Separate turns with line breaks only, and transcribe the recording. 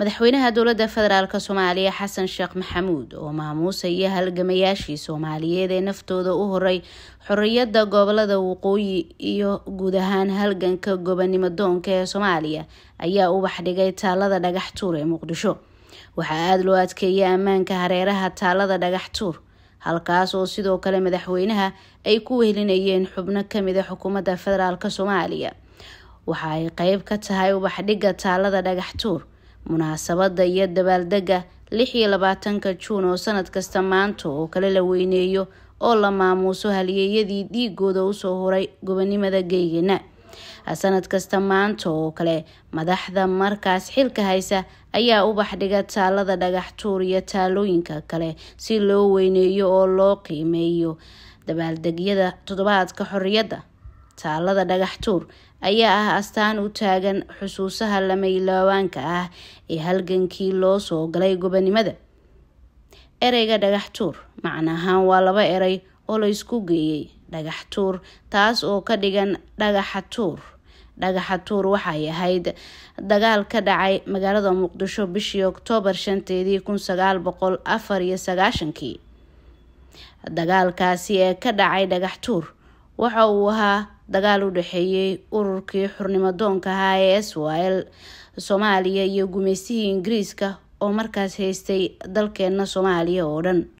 madaxweynaha dowladda federaalk soomaaliya xasan sheekh maxamuud oo maamuusaya halgamayaashii soomaaliyeed ee naftooda u horay xorriyadda gobolada waqooyi iyo guud ahaan halganka gobanimadoonka ee soomaaliya ayaa ubax dhigay taalada dhagax tuur ee muqdisho waxaa aada loo adkeeyay ammaanka hareeraha taalada dhagax tuur halkaas oo sidoo kale madaxweynaha ay ku wehlinayeen xubno kamid a ah xukuumadda federaalk soomaaliya waxa ay qeyb ka tahay ubaxdhigga taalada dhagax tuur munaasabadda iyo dabaaldega lix iyo labaatanka juun oo sanad kasta maanta oo kale la weyneeyo oo la maamuuso haliyeeyadii dhiigooda usoo huray gobonimada geygana sanad kasta maanta oo kale madaxda markaas xilka haysa ayaa ubax dhiga taalada dhagaxtuur iyo taalooyinka kale si loo weyneeyo oo loo qiimeeyo dabaaldegyada toddobaadka xorriyadda taalada dhagax tuur ayaa ah astaan u taagan xusuusaha lamaylawaanka ah ee halgankii loo soo galay gobanimada ereyga dhagax tuur macna ahaan waa laba erey oo la ysku geeyey dhagax tuur taas oo ka dhigan dhagaxa tuur dhagaxa tuur waxay ahayd dagaal ka dhacay magaalada muqdisho bishii oktoobar shanteedii kun sagaal boqol afar iyo sagaashankii dagaalkaasi ee ka dhacay dhagax tuur waxa uu ahaa dagaal u dhexeeyey ururkii xurnimadoonka h ee s swil soomaaliya iyo gumeystihii ingiriiska oo markaas haystay dalkeenna soomaaliya oo dhan